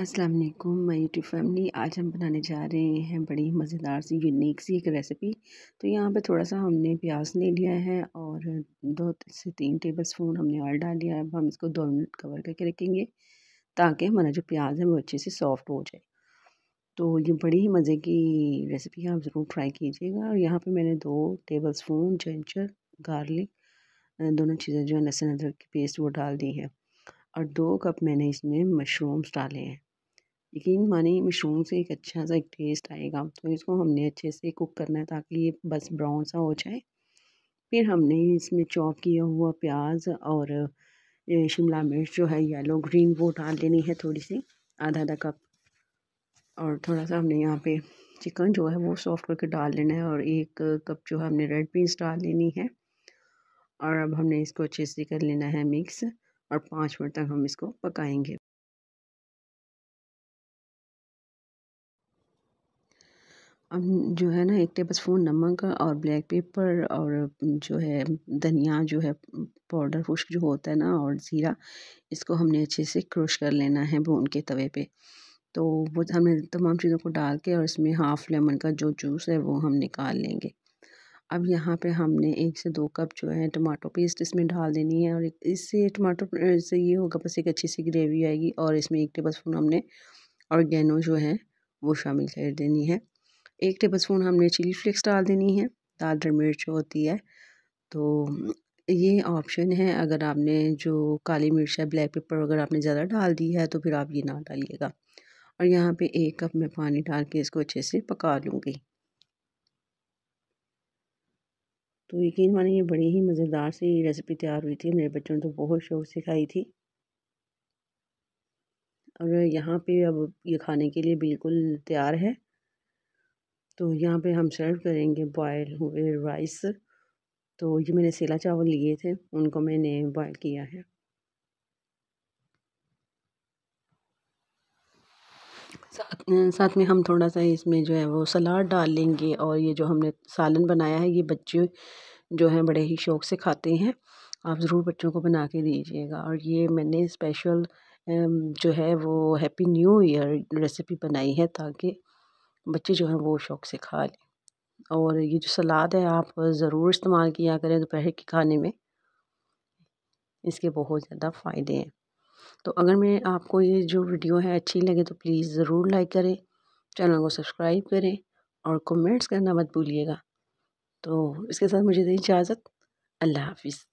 अस्सलाम वालेकुम मैं यूट्यूब फैमिली आज हम बनाने जा रहे हैं बड़ी मज़ेदार सी यूनिक सी एक रेसिपी तो यहाँ पे थोड़ा सा हमने प्याज ले लिया है और दो से तीन टेबल स्पून हमने ऑयल डाल लिया है अब हम इसको दो मिनट कवर करके रखेंगे ताकि हमारा जो प्याज है वो अच्छे से सॉफ्ट हो जाए तो ये बड़ी ही मज़े की रेसिपी है आप ज़रूर ट्राई कीजिएगा और यहाँ पर मैंने दो टेबल स्पून जिंजर गार्लिक दोनों चीज़ें जो है लहसुन अदरक की पेस्ट वो डाल दी है और दो कप मैंने इसमें मशरूम्स डाले हैं यकीन मानिए मशरूम से एक अच्छा सा एक टेस्ट आएगा तो इसको हमने अच्छे से कुक करना है ताकि ये बस ब्राउन सा हो जाए फिर हमने इसमें चॉप किया हुआ प्याज और शिमला मिर्च जो है येलो ग्रीन वो डाल देनी है थोड़ी सी आधा आधा कप और थोड़ा सा हमने यहाँ पे चिकन जो है वो सॉफ्ट करके डाल लेना है और एक कप जो है हमने रेड बीन्स डाल लेनी है और अब हमने इसको अच्छे से कर लेना है मिक्स और पाँच मिनट तक हम इसको पकाएंगे जो है ना एक टेबल स्पून नमक और ब्लैक पेपर और जो है धनिया जो है पाउडर खुश्क जो होता है ना और ज़ीरा इसको हमने अच्छे से क्रश कर लेना है भून के तवे पे तो वो हमने तमाम चीज़ों को डाल के और इसमें हाफ़ लेमन का जो जूस है वो हम निकाल लेंगे अब यहाँ पे हमने एक से दो कप जो है टमाटो पेस्ट इसमें डाल देनी है और इससे टमाटो से ये होगा बस एक अच्छी सी ग्रेवी आएगी और इसमें एक टेबल स्पून हमने और जो है वो शामिल कर देनी है एक टेबल स्पून हमने चिली फ्लेक्स डाल देनी है दाल मिर्च होती है तो ये ऑप्शन है अगर आपने जो काली मिर्च है ब्लैक पेपर अगर आपने ज़्यादा डाल दी है तो फिर आप ये ना डालिएगा और यहाँ पे एक कप में पानी डाल के इसको अच्छे से पका लूँगी तो यकीन माने ये बड़ी ही मज़ेदार सी रेसिपी तैयार हुई थी मेरे बच्चों ने तो बहुत शौक से खाई थी और यहाँ पे अब ये खाने के लिए बिल्कुल तैयार है तो यहाँ पे हम सर्व करेंगे बॉयल हुए राइस तो ये मैंने सेला चावल लिए थे उनको मैंने बॉयल किया है साथ साथ में हम थोड़ा सा इसमें जो है वो सलाद डाल लेंगे और ये जो हमने सालन बनाया है ये बच्चे जो हैं बड़े ही शौक से खाते हैं आप ज़रूर बच्चों को बना के दीजिएगा और ये मैंने स्पेशल जो है वो हैप्पी न्यू ईयर रेसिपी बनाई है ताकि बच्चे जो हैं वो शौक़ से खा लें और ये जो सलाद है आप ज़रूर इस्तेमाल किया करें दोपहर के खाने में इसके बहुत ज़्यादा फ़ायदे हैं तो अगर मैं आपको ये जो वीडियो है अच्छी लगे तो प्लीज़ ज़रूर लाइक करें चैनल को सब्सक्राइब करें और कमेंट्स करना मत भूलिएगा तो इसके साथ मुझे दें इजाज़त अल्लाह हाफिज़